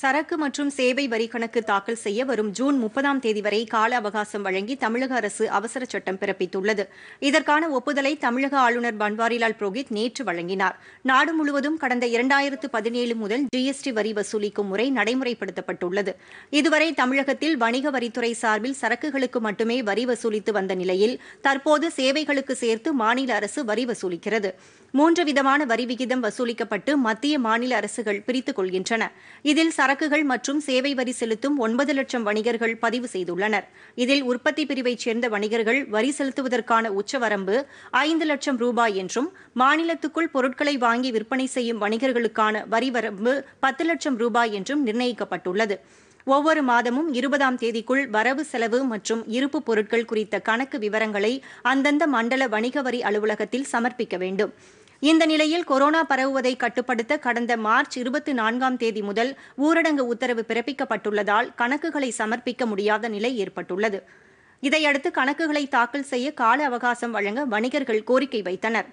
சரக்கு மற்றும் சேவை வரி கணக்கு தாக்கல் செய்ய வரும் ஜூன் முப்பதாம் தேதி வரை கால அவகாசம் வழங்கி தமிழக அரசு அவசர சட்டம் பிறப்பித்துள்ளது இதற்கான ஒப்புதலை தமிழக ஆளுநர் பன்வாரிலால் புரோஹித் நேற்று வழங்கினார் நாடு முழுவதும் கடந்த இரண்டாயிரத்து பதினேழு முதல் ஜிஎஸ்டி வரி வசூலிக்கும் முறை நடைமுறைப்படுத்தப்பட்டுள்ளது இதுவரை தமிழகத்தில் வணிக வரித்துறை சார்பில் சரக்குகளுக்கு மட்டுமே வரி வசூலித்து வந்த நிலையில் தற்போது சேவைகளுக்கு சேர்த்து மாநில அரசு வரி வசூலிக்கிறது மூன்று விதமான வரி விகிதம் வசூலிக்கப்பட்டு மத்திய மாநில அரசுகள் பிரித்துக் கொள்கின்றன இதில் சரக்குகள் மற்றும் சேவை வரி செலுத்தும் ஒன்பது லட்சம் வணிகர்கள் பதிவு செய்துள்ளனர் இதில் உற்பத்தி பிரிவைச் சேர்ந்த வணிகர்கள் வரி செலுத்துவதற்கான உச்சவரம்பு ஐந்து லட்சம் ரூபாய் என்றும் மாநிலத்துக்குள் பொருட்களை வாங்கி விற்பனை செய்யும் வணிகர்களுக்கான வரி வரம்பு பத்து லட்சம் ரூபாய் என்றும் நிர்ணயிக்கப்பட்டுள்ளது ஒவ்வொரு மாதமும் இருபதாம் தேதிக்குள் வரவு செலவு மற்றும் இருப்பு பொருட்கள் குறித்த கணக்கு விவரங்களை அந்தந்த மண்டல வணிக வரி அலுவலகத்தில் சமர்ப்பிக்க வேண்டும் இந்த நிலையில் கொரோனா பரவுவதை கட்டுப்படுத்த கடந்த மார்ச் இருபத்தி நான்காம் தேதி முதல் ஊரடங்கு உத்தரவு பிறப்பிக்கப்பட்டுள்ளதால் கணக்குகளை சமர்ப்பிக்க முடியாத நிலை ஏற்பட்டுள்ளது இதையடுத்து கணக்குகளை தாக்கல் செய்ய கால அவகாசம் வழங்க வணிகர்கள் கோரிக்கை வைத்தனர்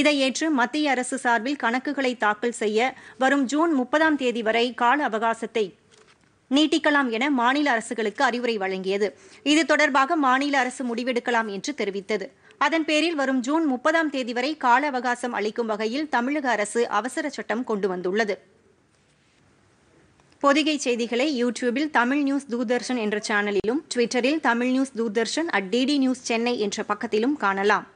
இதை ஏற்று மத்திய அரசு சார்பில் கணக்குகளை தாக்கல் செய்ய வரும் ஜூன் முப்பதாம் தேதி வரை கால அவகாசத்தை நீட்டிக்கலாம் என மாநில அரசுகளுக்கு அறிவுரை வழங்கியது இது தொடர்பாக மாநில அரசு முடிவெடுக்கலாம் என்று தெரிவித்தது அதன் பேரில் வரும் ஜூன் முப்பதாம் தேதி வரை கால அவகாசம் அளிக்கும் வகையில் தமிழக அரசு அவசர சட்டம் கொண்டு வந்துள்ளது பொதிகை செய்திகளை யூடியூபில் தமிழ் நியூஸ் தூர்தர்ஷன் என்ற சேனலிலும் ட்விட்டரில் Tamil news Doordarshan at DD news Chennai என்ற பக்கத்திலும் காணலாம்